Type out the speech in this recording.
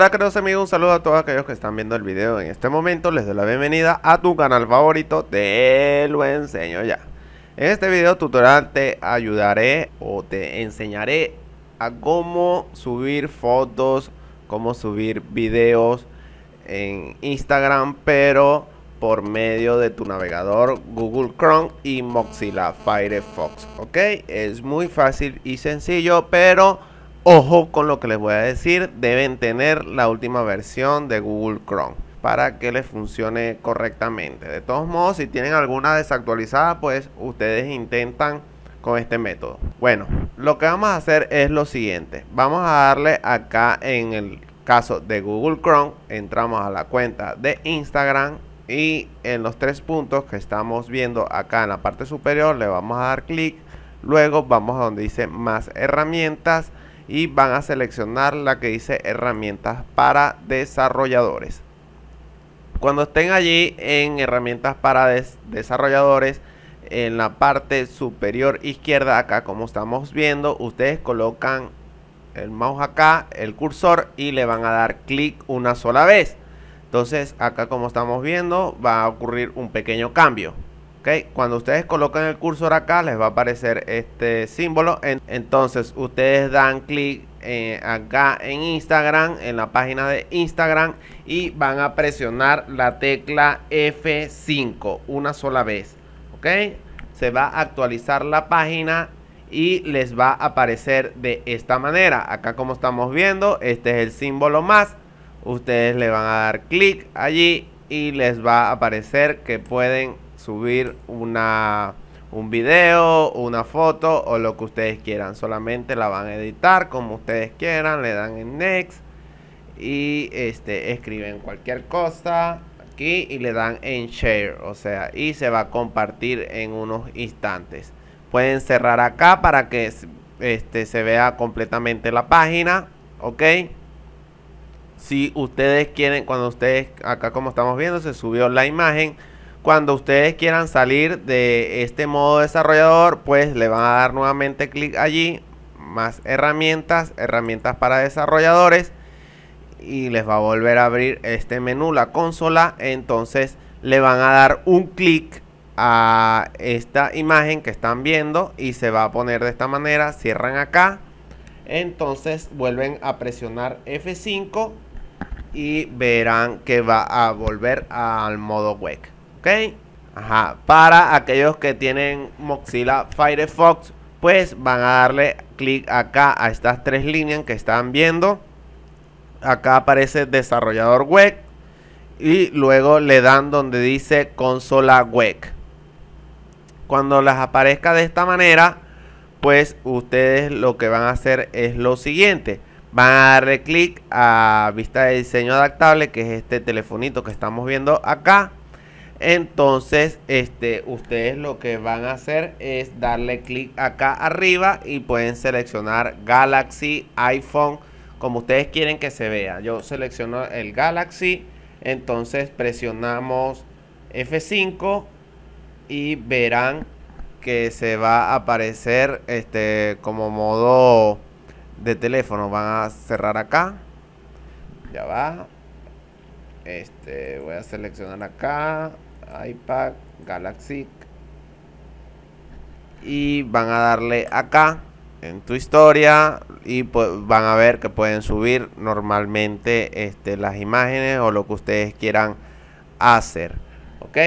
Hola queridos amigos, un saludo a todos aquellos que están viendo el video en este momento Les doy la bienvenida a tu canal favorito, te lo enseño ya En este video tutorial te ayudaré o te enseñaré a cómo subir fotos, cómo subir videos en Instagram Pero por medio de tu navegador Google Chrome y Mozilla Firefox ¿Ok? Es muy fácil y sencillo pero Ojo con lo que les voy a decir, deben tener la última versión de Google Chrome para que les funcione correctamente. De todos modos, si tienen alguna desactualizada, pues ustedes intentan con este método. Bueno, lo que vamos a hacer es lo siguiente. Vamos a darle acá en el caso de Google Chrome, entramos a la cuenta de Instagram y en los tres puntos que estamos viendo acá en la parte superior le vamos a dar clic. Luego vamos a donde dice más herramientas y van a seleccionar la que dice herramientas para desarrolladores. Cuando estén allí en herramientas para desarrolladores, en la parte superior izquierda, acá como estamos viendo, ustedes colocan el mouse acá, el cursor y le van a dar clic una sola vez. Entonces acá como estamos viendo va a ocurrir un pequeño cambio. Cuando ustedes colocan el cursor acá les va a aparecer este símbolo. Entonces ustedes dan clic eh, acá en Instagram, en la página de Instagram y van a presionar la tecla F5 una sola vez. ¿Ok? Se va a actualizar la página y les va a aparecer de esta manera. Acá como estamos viendo, este es el símbolo más. Ustedes le van a dar clic allí y les va a aparecer que pueden subir una, un video, una foto o lo que ustedes quieran. Solamente la van a editar como ustedes quieran, le dan en next y este escriben cualquier cosa aquí y le dan en share, o sea, y se va a compartir en unos instantes. Pueden cerrar acá para que este se vea completamente la página, ¿ok? Si ustedes quieren, cuando ustedes acá como estamos viendo se subió la imagen cuando ustedes quieran salir de este modo desarrollador, pues le van a dar nuevamente clic allí, más herramientas, herramientas para desarrolladores y les va a volver a abrir este menú, la consola. Entonces le van a dar un clic a esta imagen que están viendo y se va a poner de esta manera. Cierran acá. Entonces vuelven a presionar F5 y verán que va a volver al modo web. ¿Ok? Ajá. Para aquellos que tienen Mozilla Firefox, pues van a darle clic acá a estas tres líneas que están viendo. Acá aparece desarrollador web y luego le dan donde dice consola web. Cuando las aparezca de esta manera, pues ustedes lo que van a hacer es lo siguiente. Van a darle clic a vista de diseño adaptable, que es este telefonito que estamos viendo acá. Entonces, este, ustedes lo que van a hacer es darle clic acá arriba y pueden seleccionar Galaxy, iPhone, como ustedes quieren que se vea. Yo selecciono el Galaxy, entonces presionamos F5 y verán que se va a aparecer este como modo de teléfono. Van a cerrar acá. Ya va. Este, voy a seleccionar acá iPad, Galaxy. Y van a darle acá en tu historia y pues van a ver que pueden subir normalmente este, las imágenes o lo que ustedes quieran hacer. ¿Ok?